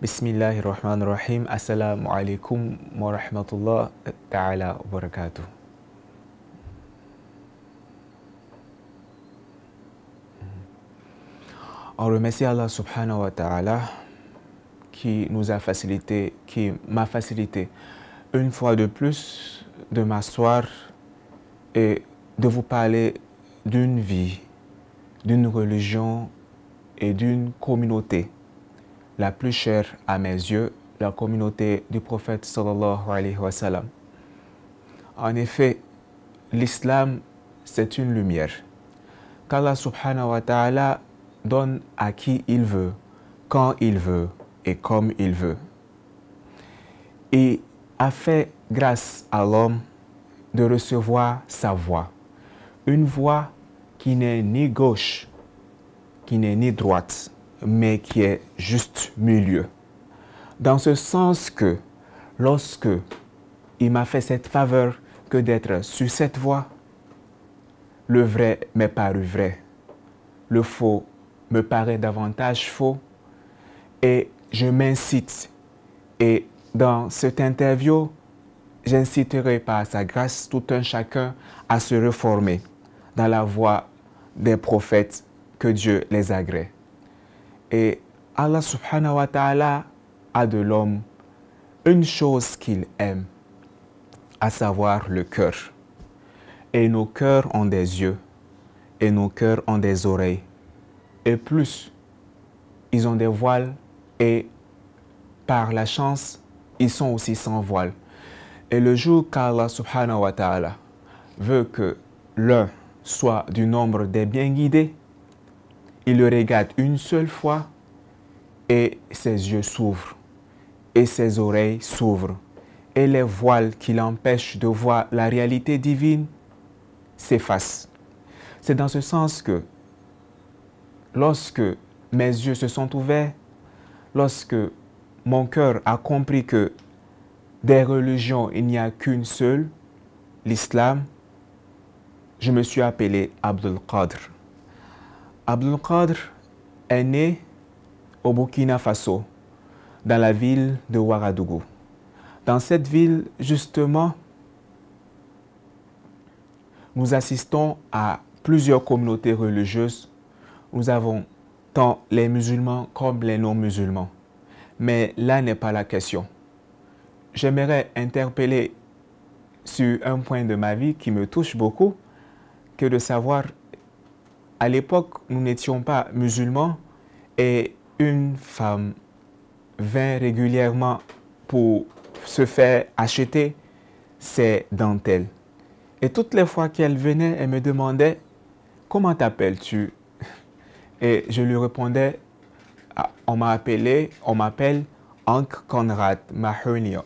Bismillahir Rahmanir rahim. Assalamu alaikum wa rahmatullah ta'ala wa barakatuh. On remercie Allah subhanahu wa ta'ala qui nous a facilité, qui m'a facilité une fois de plus de m'asseoir et de vous parler d'une vie, d'une religion et d'une communauté la plus chère à mes yeux, la communauté du prophète sallallahu alayhi wa sallam. En effet, l'islam, c'est une lumière qu'Allah subhanahu wa ta'ala donne à qui il veut, quand il veut et comme il veut. Et a fait grâce à l'homme de recevoir sa voix, une voix qui n'est ni gauche, qui n'est ni droite, mais qui est juste milieu. Dans ce sens que lorsque il m'a fait cette faveur que d'être sur cette voie, le vrai m'est paru vrai, le faux me paraît davantage faux et je m'incite. Et dans cette interview, j'inciterai par sa grâce tout un chacun à se reformer dans la voie des prophètes que Dieu les agrée. Et Allah subhanahu wa ta'ala a de l'homme une chose qu'il aime, à savoir le cœur. Et nos cœurs ont des yeux, et nos cœurs ont des oreilles. Et plus, ils ont des voiles, et par la chance, ils sont aussi sans voile. Et le jour qu'Allah subhanahu wa ta'ala veut que l'un soit du nombre des bien guidés, il le regarde une seule fois et ses yeux s'ouvrent et ses oreilles s'ouvrent. Et les voiles qui l'empêchent de voir la réalité divine s'effacent. C'est dans ce sens que lorsque mes yeux se sont ouverts, lorsque mon cœur a compris que des religions, il n'y a qu'une seule, l'islam, je me suis appelé Abdul Qadr. Abdul Qadr est né au Burkina Faso, dans la ville de Ouagadougou. Dans cette ville, justement, nous assistons à plusieurs communautés religieuses. Nous avons tant les musulmans comme les non-musulmans. Mais là n'est pas la question. J'aimerais interpeller sur un point de ma vie qui me touche beaucoup, que de savoir à l'époque, nous n'étions pas musulmans et une femme vint régulièrement pour se faire acheter ses dentelles. Et toutes les fois qu'elle venait, elle me demandait Comment t'appelles-tu Et je lui répondais ah, On m'a appelé, on m'appelle Ank Konrad Mahonia.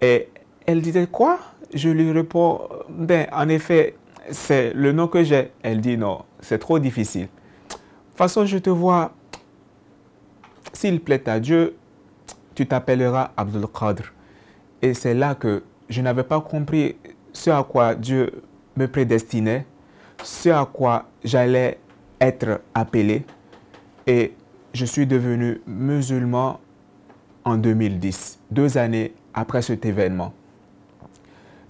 Et elle disait Quoi Je lui répondais En effet, c'est le nom que j'ai. Elle dit non, c'est trop difficile. De toute façon, je te vois. S'il plaît à Dieu, tu t'appelleras Abdul Qadr. Et c'est là que je n'avais pas compris ce à quoi Dieu me prédestinait, ce à quoi j'allais être appelé. Et je suis devenu musulman en 2010, deux années après cet événement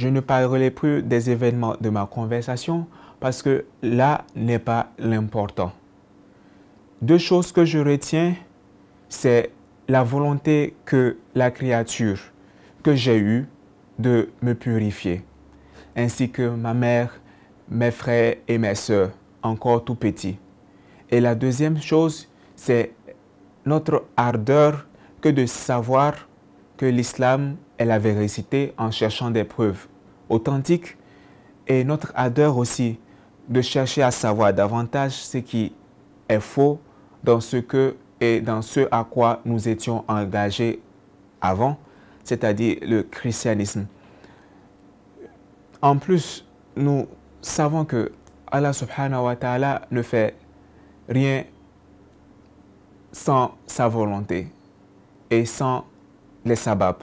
je ne parlerai plus des événements de ma conversation parce que là n'est pas l'important. Deux choses que je retiens, c'est la volonté que la créature que j'ai eue de me purifier, ainsi que ma mère, mes frères et mes sœurs, encore tout petits. Et la deuxième chose, c'est notre ardeur que de savoir que l'islam est la vérité en cherchant des preuves, authentique et notre ardeur aussi de chercher à savoir davantage ce qui est faux dans ce que et dans ce à quoi nous étions engagés avant, c'est-à-dire le christianisme. En plus, nous savons que Allah subhanahu wa ta'ala ne fait rien sans sa volonté et sans les sabbats.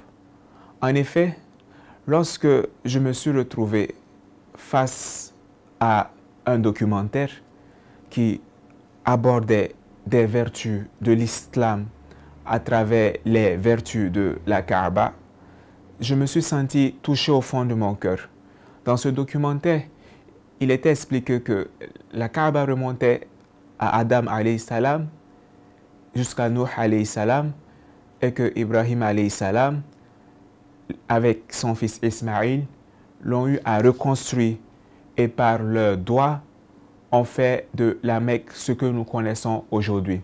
En effet, Lorsque je me suis retrouvé face à un documentaire qui abordait des vertus de l'islam à travers les vertus de la Kaaba, je me suis senti touché au fond de mon cœur. Dans ce documentaire, il était expliqué que la Kaaba remontait à Adam alayhi salam jusqu'à Nuh salam et que Ibrahim salam avec son fils Ismaïl, l'ont eu à reconstruire et par leurs doigts ont fait de la Mecque ce que nous connaissons aujourd'hui.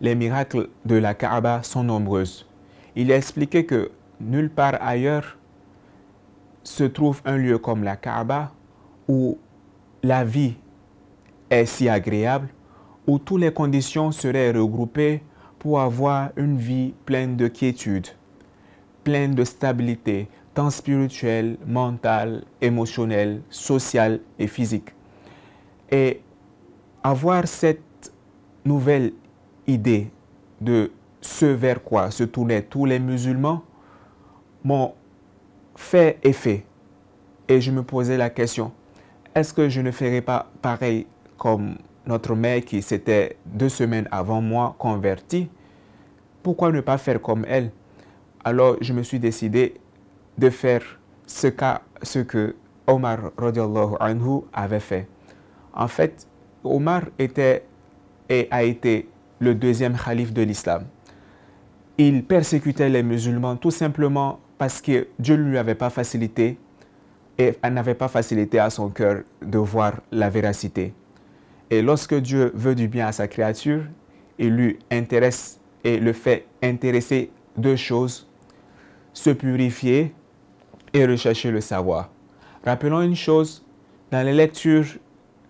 Les miracles de la Kaaba sont nombreuses. Il expliquait expliqué que nulle part ailleurs se trouve un lieu comme la Kaaba où la vie est si agréable, où toutes les conditions seraient regroupées pour avoir une vie pleine de quiétude pleine de stabilité, tant spirituelle, mentale, émotionnelle, sociale et physique. Et avoir cette nouvelle idée de ce vers quoi se tournaient tous les musulmans m'ont fait effet. Et je me posais la question, est-ce que je ne ferais pas pareil comme notre mère qui s'était deux semaines avant moi convertie Pourquoi ne pas faire comme elle alors je me suis décidé de faire ce, qu'Omar ce que Omar anhu avait fait. En fait, Omar était et a été le deuxième calife de l'islam. Il persécutait les musulmans tout simplement parce que Dieu ne lui avait pas facilité et n'avait pas facilité à son cœur de voir la véracité. Et lorsque Dieu veut du bien à sa créature, il lui intéresse et le fait intéresser deux choses se purifier et rechercher le savoir. Rappelons une chose, dans les lectures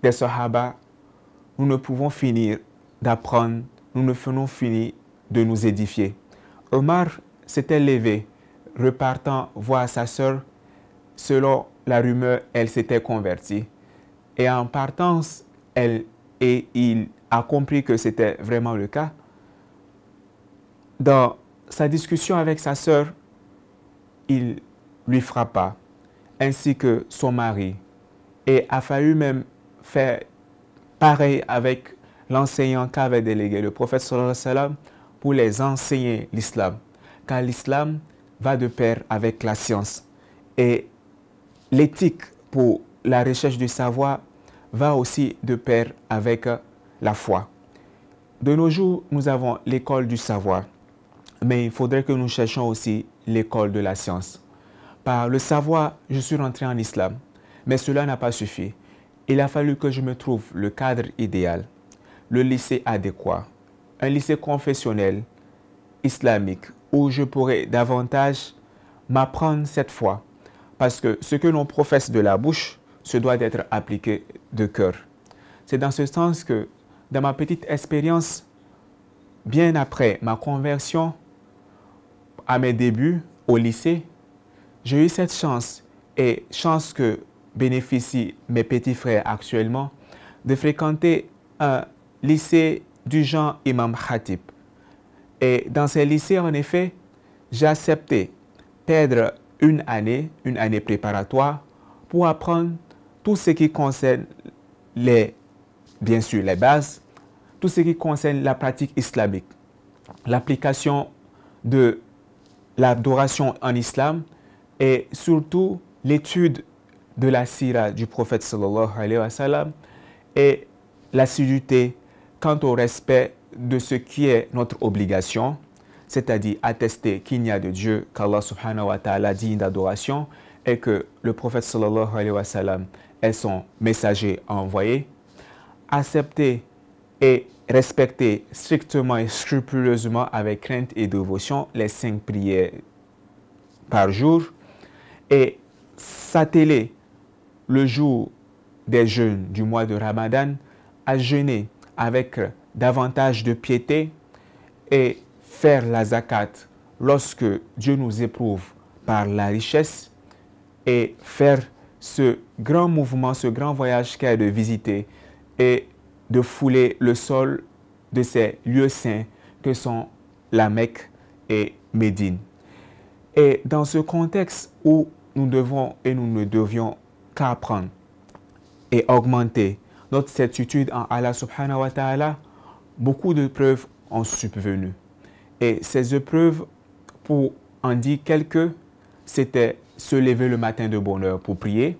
des Sahaba, nous ne pouvons finir d'apprendre, nous ne faisons finir de nous édifier. Omar s'était levé, repartant voir sa sœur. Selon la rumeur, elle s'était convertie. Et en partant, elle et il a compris que c'était vraiment le cas. Dans sa discussion avec sa sœur, il lui frappa, ainsi que son mari, et a fallu même faire pareil avec l'enseignant qu'avait délégué le prophète sallallahu sallam pour les enseigner l'islam. Car l'islam va de pair avec la science. Et l'éthique pour la recherche du savoir va aussi de pair avec la foi. De nos jours, nous avons l'école du savoir. Mais il faudrait que nous cherchions aussi l'école de la science. Par le savoir, je suis rentré en islam, mais cela n'a pas suffi. Il a fallu que je me trouve le cadre idéal, le lycée adéquat, un lycée confessionnel, islamique, où je pourrais davantage m'apprendre cette foi, parce que ce que l'on professe de la bouche, ce doit d'être appliqué de cœur. C'est dans ce sens que, dans ma petite expérience, bien après ma conversion, à mes débuts au lycée, j'ai eu cette chance et chance que bénéficient mes petits frères actuellement de fréquenter un lycée du genre Imam Khatib. Et dans ce lycée, en effet, j'ai accepté perdre une année, une année préparatoire, pour apprendre tout ce qui concerne les, bien sûr, les bases, tout ce qui concerne la pratique islamique, l'application de l'adoration en islam et surtout l'étude de la sira du prophète sallallahu alayhi wa sallam et l'assiduité quant au respect de ce qui est notre obligation, c'est-à-dire attester qu'il n'y a de Dieu qu'Allah subhanahu wa ta'ala digne d'adoration et que le prophète sallallahu alayhi wa sallam est son messager envoyé, accepter et respecter strictement et scrupuleusement avec crainte et dévotion les cinq prières par jour et s'atteler le jour des jeûnes du mois de Ramadan à jeûner avec davantage de piété et faire la zakat lorsque Dieu nous éprouve par la richesse et faire ce grand mouvement, ce grand voyage qu'est de visiter et de fouler le sol de ces lieux saints que sont la Mecque et Médine. Et dans ce contexte où nous devons et nous ne devions qu'apprendre et augmenter notre certitude en Allah subhanahu wa ta'ala, beaucoup de preuves ont subvenu. Et ces épreuves, pour en dire quelques, c'était se lever le matin de bonne heure pour prier,